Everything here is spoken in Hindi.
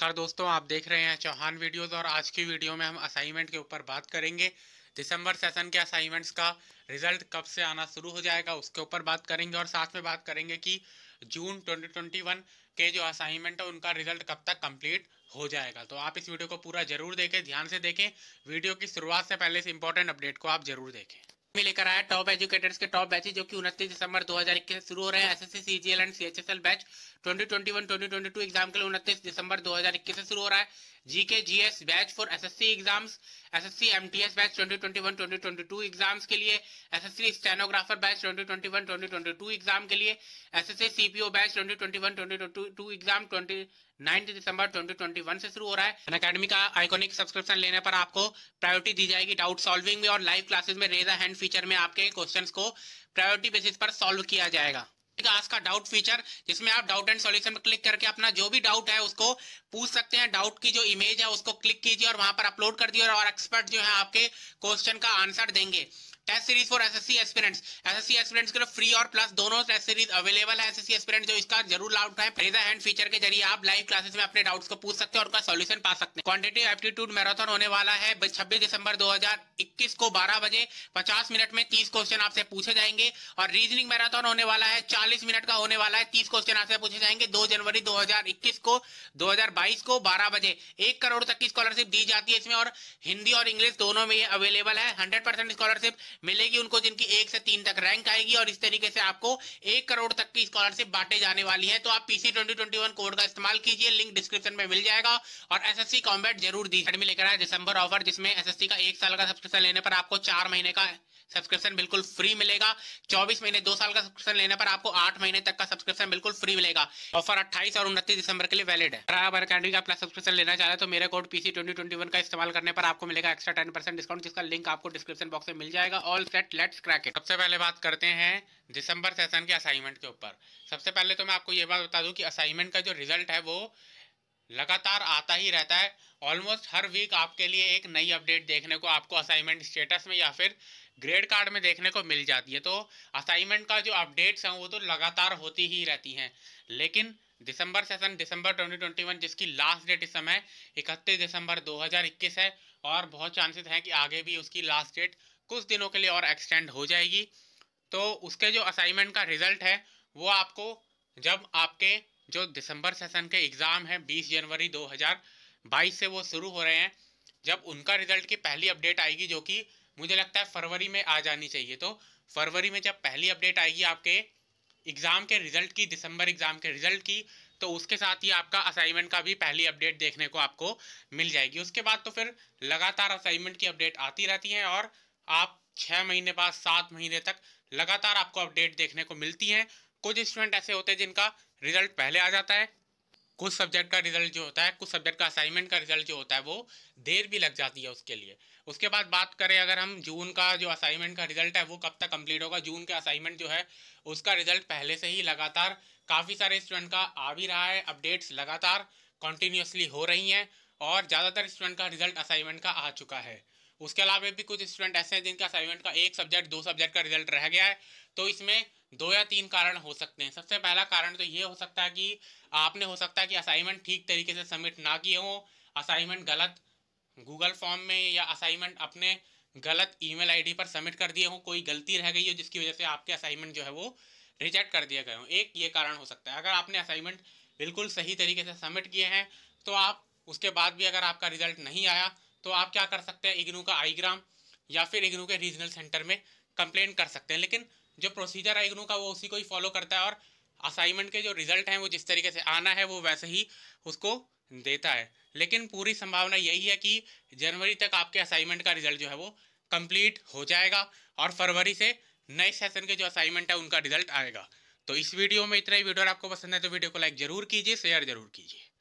नमस्कार दोस्तों आप देख रहे हैं चौहान वीडियोस और आज की वीडियो में हम असाइनमेंट के ऊपर बात करेंगे दिसंबर सेशन के असाइनमेंट्स का रिजल्ट कब से आना शुरू हो जाएगा उसके ऊपर बात करेंगे और साथ में बात करेंगे कि जून 2021 के जो असाइनमेंट है उनका रिजल्ट कब तक कंप्लीट हो जाएगा तो आप इस वीडियो को पूरा जरूर देखें ध्यान से देखें वीडियो की शुरुआत से पहले इस इंपॉर्टेंट अपडेट को आप जरूर देखें में लेकर आया टॉप एजुकेटर्स के टॉप बैचेज जो कि उनतीस दिसंबर 2021 से शुरू हो रहे हैं S S C C G L and C H S L batch twenty twenty twenty one twenty two exam के लिए उनतीस दिसंबर 2021 से शुरू हो रहा है GK G S batch for S S C exams SSC MTS batch 2021-2022 exams के लिए एसएससी स्टेनोग्राफर बैच 2021-2022 एग्जाम के लिए एसएससी सीपीओ बैच 2021-2022 एग्जाम 29 दिसंबर 2021 से शुरू हो रहा है अकेडमी का आइकॉनिक सब्सक्रिप्शन लेने पर आपको प्रायोरिटी दी जाएगी डाउट सॉल्विंग में और लाइव क्लासेस में रेजा हैंड फीचर में आपके क्वेश्चन को प्रायोरिटी बेसिस पर सॉल्व किया जाएगा आज का डाउट फीचर जिसमें आप डाउट एंड सॉल्यूशन में क्लिक करके अपना जो भी डाउट है उसको पूछ सकते हैं डाउट की जो इमेज है उसको क्लिक कीजिए और वहां पर अपलोड कर दिए और एक्सपर्ट जो है आपके क्वेश्चन का आंसर देंगे test series for SSC aspirants SSC aspirants के लिए फ्री और प्लस दोनों टेस्ट सीरीज अवेलेबल है एसएससी एस्पिरेंट जो इसका जरूर लाभ उठाए रेज हैंड फीचर के जरिए आप लाइव क्लासेस में अपने डाउट्स को पूछ सकते हैं और उनका सॉल्यूशन पा सकते हैं क्वांटिटी एप्टीट्यूड मैराथन होने वाला है 26 दिसंबर 2021 को 12 बजे 50 मिनट में 30 क्वेश्चन आपसे पूछे जाएंगे और रीजनिंग मैराथन होने वाला है 40 मिनट का होने वाला है 30 क्वेश्चन आपसे पूछे जाएंगे 2 जनवरी 2021 को 2022 को 12 बजे 1 करोड़ तक की स्कॉलरशिप दी जाती है इसमें और हिंदी और इंग्लिश दोनों में अवेलेबल है हंड्रेड स्कॉलरशिप मिलेगी उनको जिनकी एक से तीन तक रैंक आएगी और इस तरीके से आपको एक करोड़ तक की स्कॉलरशिप बांटे जाने वाली है तो आप PC twenty twenty one code का इस्तेमाल कीजिए लिंक डिस्क्रिप्शन में मिल जाएगा और एस एस जरूर दी लेकर आया दिसंबर ऑफर जिसमें एस का एक साल का सब्सक्रिप्शन लेने पर आपको चार महीने का सब्सक्रिप्शन बिल्कुल फ्री मिलेगा 24 महीने दो साल का सब्सक्रिप्शन लेने पर आपको आठ महीने तक का सब्सक्रिप्शन बिल्कुल फ्री मिलेगा ऑफर 28 और 29 दिसंबर के लिए वैलिड है अगर आप अकेडमी का प्लस सब्सक्रिप्शन लेना चाह तो मेरा कोड पीसी का इस्तेमाल करने पर आपको मिलेगा एक्स्ट्रा टेन डिस्काउंट जिसका लिंक आपको डिस्क्रिप्शन बॉक्स में मिल जाएगा all set let's crack it सबसे पहले बात करते हैं दिसंबर सेशन के असाइनमेंट के ऊपर सबसे पहले तो मैं आपको ये बात बता दूं कि असाइनमेंट का जो रिजल्ट है वो लगातार आता ही रहता है ऑलमोस्ट हर वीक आपके लिए एक नई अपडेट देखने को आपको असाइनमेंट स्टेटस में या फिर ग्रेड कार्ड में देखने को मिल जाती है तो असाइनमेंट का जो अपडेट्स हैं वो तो लगातार होती ही रहती हैं लेकिन दिसंबर सेशन दिसंबर 2021 जिसकी लास्ट डेट इस समय इकतीस दिसंबर 2021 है और बहुत चांसेस हैं कि आगे भी उसकी लास्ट डेट कुछ दिनों के लिए और एक्सटेंड हो जाएगी तो उसके जो असाइनमेंट का रिजल्ट है वो आपको जब आपके जो दिसंबर सेशन के एग्ज़ाम हैं 20 जनवरी 2000 बाईस से वो शुरू हो रहे हैं जब उनका रिजल्ट की पहली अपडेट आएगी जो कि मुझे लगता है फरवरी में आ जानी चाहिए तो फरवरी में जब पहली अपडेट आएगी आपके एग्ज़ाम के रिजल्ट की दिसंबर एग्ज़ाम के रिजल्ट की तो उसके साथ ही आपका असाइनमेंट का भी पहली अपडेट देखने को आपको मिल जाएगी उसके बाद तो फिर लगातार असाइनमेंट की अपडेट आती रहती है और आप छः महीने बाद सात महीने तक लगातार आपको अपडेट देखने को मिलती हैं कुछ स्टूडेंट ऐसे होते हैं जिनका रिजल्ट पहले आ जाता है कुछ सब्जेक्ट का रिजल्ट जो होता है कुछ सब्जेक्ट का असाइनमेंट का रिजल्ट जो होता है वो देर भी लग जाती है उसके लिए उसके बाद बात करें अगर हम जून का जो असाइनमेंट का रिजल्ट है वो कब तक कंप्लीट होगा जून का असाइनमेंट जो है उसका रिजल्ट पहले से ही लगातार काफ़ी सारे स्टूडेंट का आ भी रहा है अपडेट्स लगातार कंटिन्यूसली हो रही हैं और ज़्यादातर स्टूडेंट का रिजल्ट असाइनमेंट का आ चुका है उसके अलावा भी कुछ स्टूडेंट ऐसे हैं जिनका असाइनमेंट का एक सब्जेक्ट दो सब्जेक्ट का रिजल्ट रह गया है तो इसमें दो या तीन कारण हो सकते हैं सबसे पहला कारण तो ये हो सकता है कि आपने हो सकता है कि असाइनमेंट ठीक तरीके से सबमिट ना किए हों असाइनमेंट गलत गूगल फॉर्म में या असाइनमेंट अपने गलत ईमेल आईडी पर सबमिट कर दिए हों कोई गलती रह गई हो जिसकी वजह से आपके असाइनमेंट जो है वो रिजेक्ट कर दिए गए हों एक ये कारण हो सकता है अगर आपने असाइनमेंट बिल्कुल सही तरीके से सबमिट किए हैं तो आप उसके बाद भी अगर आपका रिजल्ट नहीं आया तो आप क्या कर सकते हैं इग्नू का आईग्राम या फिर इग्नू के रीजनल सेंटर में कंप्लेन कर सकते हैं लेकिन जो प्रोसीजर है इग्नू का वो उसी को ही फॉलो करता है और असाइनमेंट के जो रिजल्ट हैं वो जिस तरीके से आना है वो वैसे ही उसको देता है लेकिन पूरी संभावना यही है कि जनवरी तक आपके असाइनमेंट का रिजल्ट जो है वो कंप्लीट हो जाएगा और फरवरी से नए सेशन के जो असाइनमेंट है उनका रिजल्ट आएगा तो इस वीडियो में इतना ही वीडियो आपको पसंद है तो वीडियो को लाइक जरूर कीजिए शेयर जरूर कीजिए